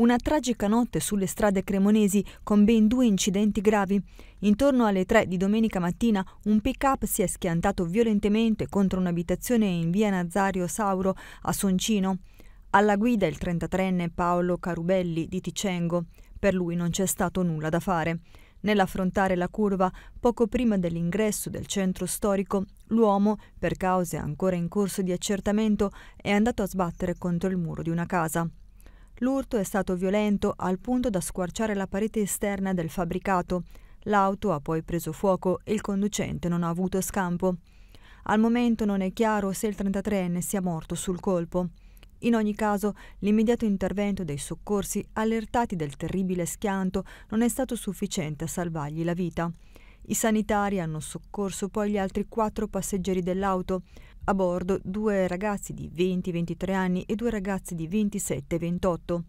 una tragica notte sulle strade cremonesi con ben due incidenti gravi. Intorno alle 3 di domenica mattina un pick-up si è schiantato violentemente contro un'abitazione in via Nazario Sauro a Soncino. Alla guida il 33enne Paolo Carubelli di Ticengo. Per lui non c'è stato nulla da fare. Nell'affrontare la curva, poco prima dell'ingresso del centro storico, l'uomo, per cause ancora in corso di accertamento, è andato a sbattere contro il muro di una casa. L'urto è stato violento al punto da squarciare la parete esterna del fabbricato. L'auto ha poi preso fuoco e il conducente non ha avuto scampo. Al momento non è chiaro se il 33enne sia morto sul colpo. In ogni caso, l'immediato intervento dei soccorsi, allertati del terribile schianto, non è stato sufficiente a salvargli la vita. I sanitari hanno soccorso poi gli altri quattro passeggeri dell'auto. A bordo due ragazzi di 20-23 anni e due ragazzi di 27-28.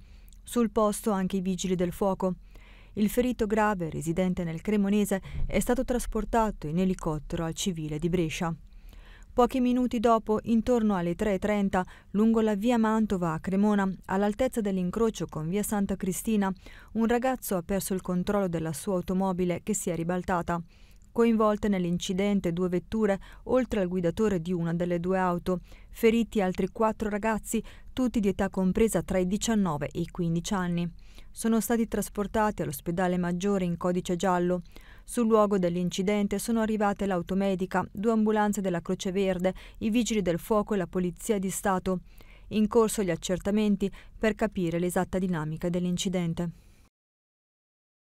Sul posto anche i vigili del fuoco. Il ferito grave, residente nel Cremonese, è stato trasportato in elicottero al civile di Brescia. Pochi minuti dopo, intorno alle 3.30, lungo la via Mantova a Cremona, all'altezza dell'incrocio con via Santa Cristina, un ragazzo ha perso il controllo della sua automobile che si è ribaltata. Coinvolte nell'incidente due vetture, oltre al guidatore di una delle due auto, feriti altri quattro ragazzi, tutti di età compresa tra i 19 e i 15 anni. Sono stati trasportati all'ospedale maggiore in codice giallo. Sul luogo dell'incidente sono arrivate l'automedica, due ambulanze della Croce Verde, i vigili del fuoco e la Polizia di Stato. In corso gli accertamenti per capire l'esatta dinamica dell'incidente.